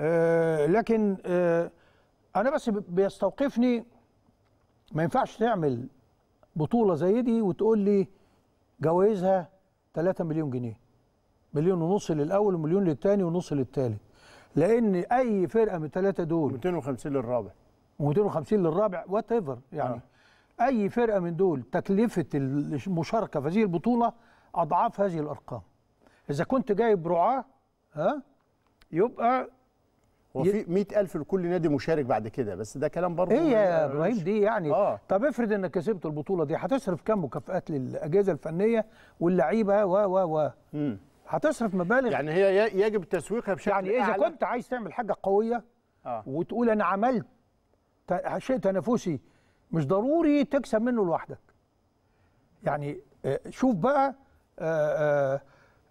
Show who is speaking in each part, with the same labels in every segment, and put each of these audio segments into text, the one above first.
Speaker 1: آه، لكن آه، انا بس بيستوقفني ما ينفعش تعمل بطوله زي دي وتقول لي جوائزها 3 مليون جنيه مليون ونص للاول ومليون للثاني ونص للثالث لان اي فرقه من الثلاثه دول 250 للرابع و250 للرابع وات ايفر يعني آه. اي فرقه من دول تكلفه المشاركه في هذه البطوله اضعاف هذه الارقام اذا كنت جايب رعاه ها يبقى هو في 100000 لكل نادي مشارك بعد كده بس ده كلام برضه ايه يا ابراهيم دي يعني آه. طب افرض انك كسبت البطوله دي هتصرف كام مكافئات للاجهزه الفنيه واللعيبه و و و هتصرف مبالغ يعني هي يجب تسويقها بشكل يعني اذا أعلى. كنت عايز تعمل حاجه قويه آه. وتقول انا عملت شيء تنافسي مش ضروري تكسب منه لوحدك يعني آه، شوف بقى آآ آه، آآ آه،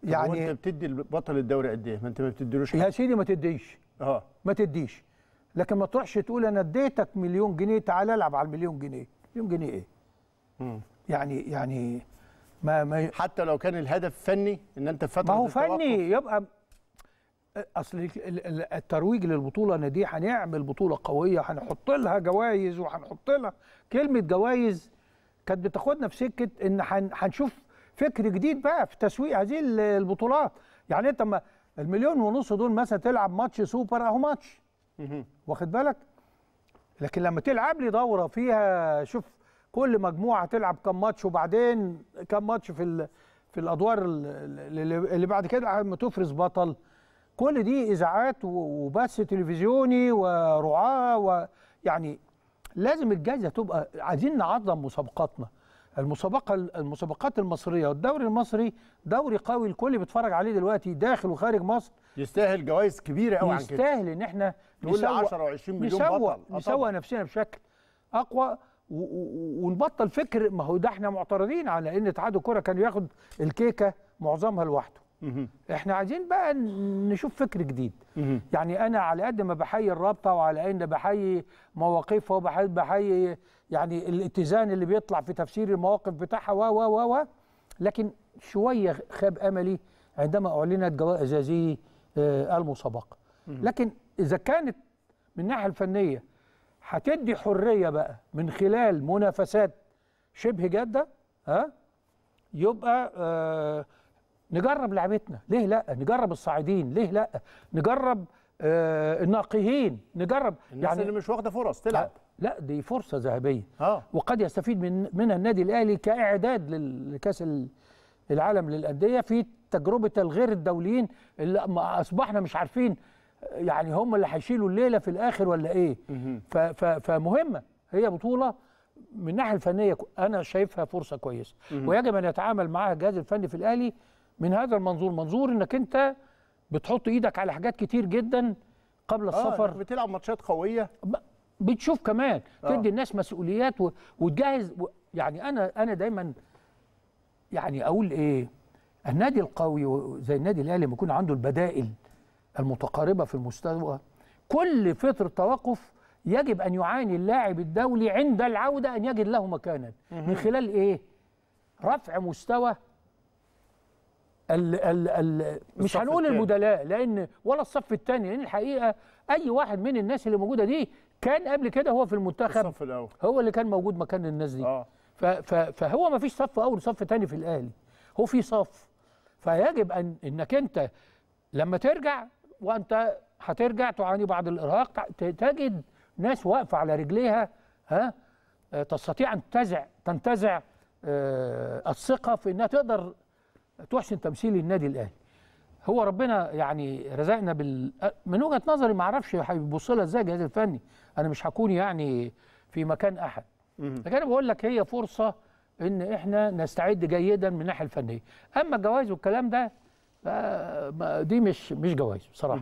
Speaker 1: يعني انت بتدي البطل الدوري قد ايه؟ ما انت ما بتديلوش يا سيدي ما تديش اه ما تديش لكن ما تروحش تقول انا اديتك مليون جنيه تعالى العب على المليون جنيه مليون جنيه ايه؟ مم. يعني يعني ما ما حتى لو كان الهدف فني ان انت فتره ما هو فني يبقى اصل الترويج للبطوله انا دي هنعمل بطوله قويه هنحط لها جوائز وهنحط لها كلمه جوائز كانت بتاخدنا في سكه ان هنشوف فكر جديد بقى في تسويق هذه البطولات يعني انت ما المليون ونص دول مثلا تلعب ماتش سوبر اهو ماتش واخد بالك لكن لما تلعب لي دوره فيها شوف كل مجموعه تلعب كم ماتش وبعدين كم ماتش في في الادوار اللي بعد كده لما تفرز بطل كل دي اذاعات وبث تلفزيوني ورعاه ويعني لازم الجائزه تبقى عايزين نعظم مسابقاتنا المسابقه المسابقات المصريه والدوري المصري دوري قوي الكل بيتفرج عليه دلوقتي داخل وخارج مصر يستاهل جوائز كبيره قوي عن كده يستاهل ان احنا نقول 10 و20 مليون نسوى بطل آه، نسوى نفسنا بشكل اقوى ونبطل فكر ما هو ده احنا معترضين على ان اتحاد الكره كان ياخد الكيكه معظمها لوحده احنا عايزين بقى نشوف فكر جديد يعني انا على قد ما بحيي الرابطه وعلى ان بحيي مواقفها وبحيي بحيي يعني الاتزان اللي بيطلع في تفسير المواقف بتاعها و و و لكن شويه خاب املي عندما اعلنت جوائز هذه آه، المسابقه لكن اذا كانت من الناحيه الفنيه هتدي حريه بقى من خلال منافسات شبه جاده ها يبقى آه نجرب لعبتنا ليه لا نجرب الصاعدين ليه لا نجرب آه الناقهين نجرب الناس يعني اللي مش واخده فرص تلعب لا دي فرصه ذهبيه آه. وقد يستفيد من منها النادي الاهلي كاعداد لكاس العالم للانديه في تجربه الغير الدوليين اللي اصبحنا مش عارفين يعني هم اللي هيشيلوا الليله في الاخر ولا ايه فمهمه هي بطوله من الناحيه الفنيه انا شايفها فرصه كويسه ويجب ان يتعامل معها الجهاز الفني في الاهلي من هذا المنظور منظور انك انت بتحط ايدك على حاجات كتير جدا قبل آه السفر بتلعب ماتشات قويه بتشوف كمان آه. تدي الناس مسؤوليات و... وتجهز و... يعني انا انا دايما يعني اقول ايه النادي القوي زي النادي الاهلي لما يكون عنده البدائل المتقاربه في المستوى كل فتره توقف يجب ان يعاني اللاعب الدولي عند العوده ان يجد له مكانا من خلال ايه رفع مستوى الـ الـ الـ مش هنقول البدلاء لان ولا الصف الثاني لان الحقيقه اي واحد من الناس اللي موجوده دي كان قبل كده هو في المنتخب الصف الأول. هو اللي كان موجود مكان الناس دي آه. فهو ما فيش صف اول وصف ثاني في الاهلي هو في صف فيجب ان انك انت لما ترجع وانت هترجع تعاني بعض الارهاق تجد ناس واقفه على رجليها ها آه، تستطيع ان تنتزع تنتزع آه، الثقه في انها تقدر تحسن تمثيل النادي الاهلي هو ربنا يعني رزقنا بال من وجهه نظري ما اعرفش هيبص لها ازاي الجهاز الفني انا مش هكون يعني في مكان احد لكن انا بقول لك هي فرصه ان احنا نستعد جيدا من الناحيه الفنيه اما الجوائز والكلام ده آه، دي مش مش جوائز بصراحه